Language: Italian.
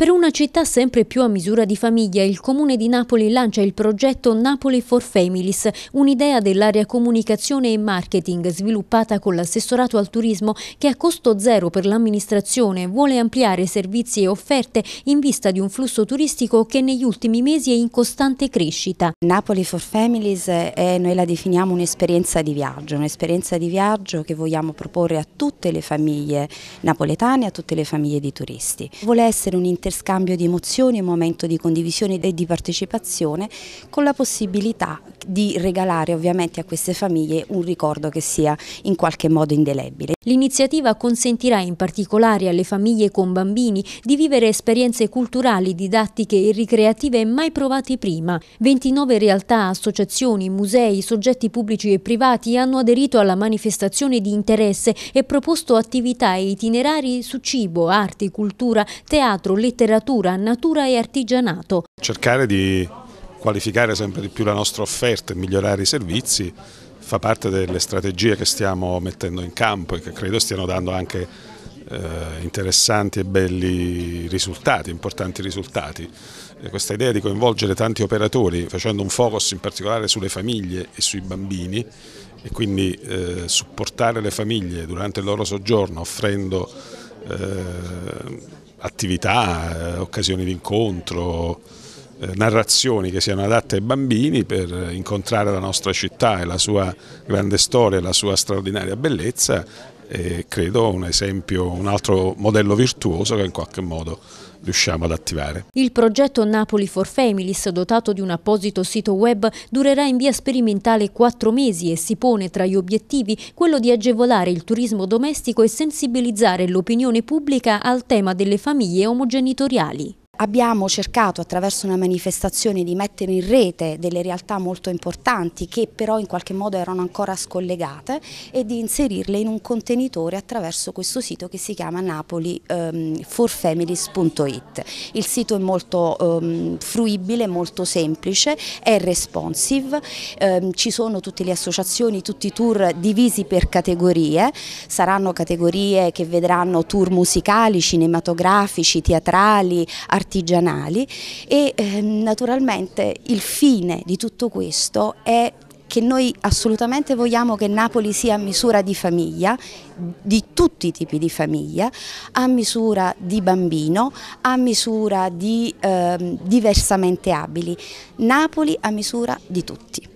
Per una città sempre più a misura di famiglia, il Comune di Napoli lancia il progetto Napoli for Families, un'idea dell'area comunicazione e marketing sviluppata con l'assessorato al turismo che a costo zero per l'amministrazione vuole ampliare servizi e offerte in vista di un flusso turistico che negli ultimi mesi è in costante crescita. Napoli for Families è, eh, noi la definiamo un'esperienza di viaggio, un'esperienza di viaggio che vogliamo proporre a tutte le famiglie napoletane, a tutte le famiglie di turisti. Vuole essere un'intervista scambio di emozioni, un momento di condivisione e di partecipazione con la possibilità di regalare ovviamente a queste famiglie un ricordo che sia in qualche modo indelebile. L'iniziativa consentirà in particolare alle famiglie con bambini di vivere esperienze culturali, didattiche e ricreative mai provate prima. 29 realtà, associazioni, musei, soggetti pubblici e privati hanno aderito alla manifestazione di interesse e proposto attività e itinerari su cibo, arti, cultura, teatro, letteratura, natura e artigianato. Cercare di qualificare sempre di più la nostra offerta e migliorare i servizi fa parte delle strategie che stiamo mettendo in campo e che credo stiano dando anche eh, interessanti e belli risultati, importanti risultati. E questa idea di coinvolgere tanti operatori facendo un focus in particolare sulle famiglie e sui bambini e quindi eh, supportare le famiglie durante il loro soggiorno offrendo eh, attività, eh, occasioni di incontro, eh, narrazioni che siano adatte ai bambini per eh, incontrare la nostra città e la sua grande storia e la sua straordinaria bellezza e credo un esempio, un altro modello virtuoso che in qualche modo riusciamo ad attivare. Il progetto Napoli for Families, dotato di un apposito sito web, durerà in via sperimentale quattro mesi e si pone tra gli obiettivi quello di agevolare il turismo domestico e sensibilizzare l'opinione pubblica al tema delle famiglie omogenitoriali abbiamo cercato attraverso una manifestazione di mettere in rete delle realtà molto importanti che però in qualche modo erano ancora scollegate e di inserirle in un contenitore attraverso questo sito che si chiama napoli4families.it. Ehm, Il sito è molto um, fruibile, molto semplice, è responsive, um, ci sono tutte le associazioni, tutti i tour divisi per categorie, saranno categorie che vedranno tour musicali, cinematografici, teatrali, artistici, artigianali e eh, naturalmente il fine di tutto questo è che noi assolutamente vogliamo che Napoli sia a misura di famiglia, di tutti i tipi di famiglia, a misura di bambino, a misura di eh, diversamente abili, Napoli a misura di tutti.